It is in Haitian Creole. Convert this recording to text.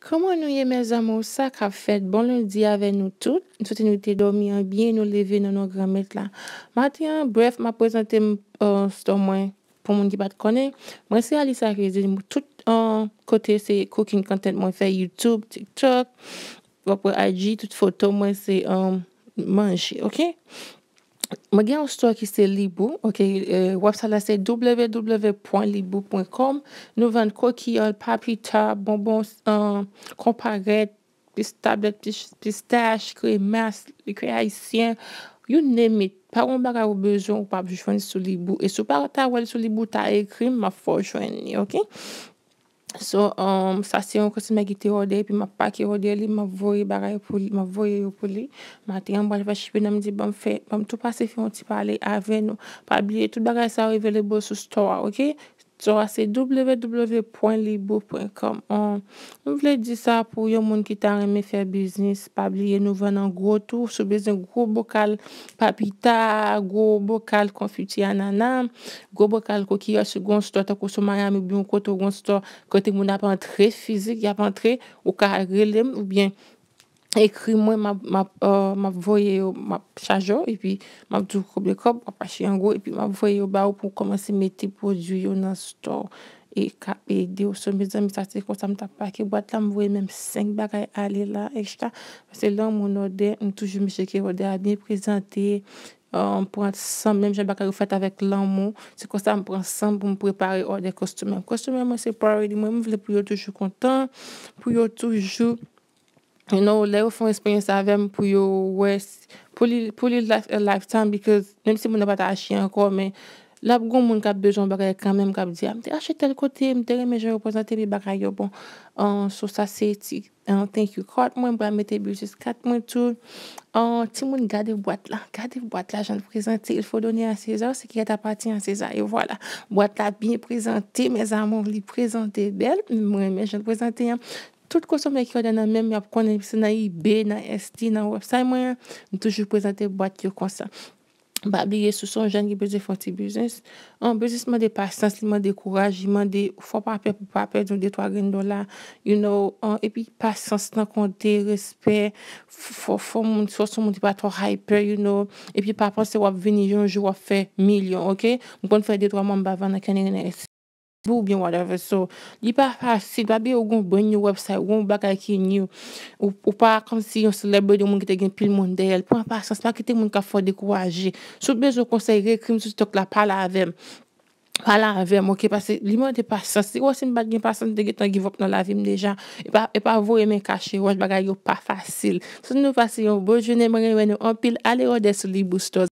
Koman nou ye mez amou sa ka fet, bon londi ave nou tout. Sote nou te domi an, byen nou leve nan nou gramet la. Matyen, bref, ma prezante euh, sto mwen pou moun di bat konen. Mwen se Alisa Rezid, mwen tout kote se cooking content mwen fe YouTube, TikTok, wapwe IG, tout foto mwen se euh, manje, oke? Ma gen an sto ki se libu, ok, eh, wap sa la se www.libu.com, nou van koki yon papita, bonbon, eh, komparet, pistach, kre mas, kre aisyen, you name it, pa wan baga ou bezon wap jwenni sou libu, e sou para ta wale sou libu ta ekrim, ma fò jwenni, ok? So, um, sa se yon kousi me gite yode, pi ma pake yode li, ma voye bagay yo pou li, ma voye yo pou li. Mati yon bwa li pa shipi nan mi di bam fè, bam tou pasi fè yon ti pale, avè nou, pa biye, tout bagay sa yon available e sou store, okey? Sora se www.libou.com Ou vle di sa pou yon moun ki tan reme fer biznis. Pabliye nou ven nan gwo tou. Sou bezen gwo bokal papita. Gwo bokal konfiti ananam. Gwo bokal kou ki yo se goun suto. Tako sou mayan mi bion koto goun suto. Kote moun apan tre fizik. Yapan tre ou ka relem ou bien Ekri mwen, euh, ma voye yo, ma chaje yo, epi, ma vdou koublekop, pa chiyango, epi, ma voye yo ba ou pou komanse meti pojou yo nan store. E ka edi euh, yo sou mizan, mi sa se konsa mta pake, bat la mvoye menm 5 bagay ale la, ekjta. Se lan moun ode, m toujou meseke ode, adne prezante, m prant san, menm jen bagay ou fete avek lan moun, se konsa m prant san pou m prepare ode kostume. Kostume mwen se pare di mwen, m vle pou yo toujou kontan, pou yo toujou... You know, lè ou fèm espèyens avèm pou yo wè, pou li eh, life time, because nen si moun apat a chi an kò, men, lè ap goun moun kap bejoun bagè, kèmèm kap diyam. Ah, Te achè tel kote, mtèlè mèjè reprezentè bi bagè yo bon. An, sou sa se ti, an, thank you. Krat mwen mwen mwen mèjè bi, jis kat mwen tout. An, ti moun gade w bat la, gade w bat la, jen prezentè, il fò donè an sezò, se kèt apatè an sezò, e wò la. W bat la, bèjè prezentè, mèz amon li prezentè bel, mwen mèjè prezent Tout konsom ek yo dè nan mèm, mè ap konen, se nan eBay, nan ST, nan website mwen, mwen toujou prezante bat yo konsa. Ba, biye, sou son jen ki beze foti biznes. An, biznes man de pasans, li man de kouraj, li man de fò pape, pou pape, joun de 3 grindola, you know, an, epi pasans nan konte, respè, fò, fò, moun, fò, sou moun di pa tro hyper, you know, epi pape, se wap vini, joun, joun wap fè, milyon, ok? Mwen kon fè de dròman bavan nan kènir nan ST. Boubyon wadeve so, li pa fasil, babi ou goun bon yon website, ou goun bagay ki yon yon, ou pa kom si yon selebri yon moun ki te gen pil moun deyel, pou an pa sas, pa ki te moun ka fode kouwaje, soubej ou konsey rekrim sou stok la pala avem, pala avem, ok, pase li moun dey pa sas, si wos yon bagay yon pasan te gen tan give up nan la vim dey jan, e pa vou yon men kache, wos bagay yon pa fasil, se nou fasy yon bojounen moun gen yon an pil, ale yon dey sou li boostoz.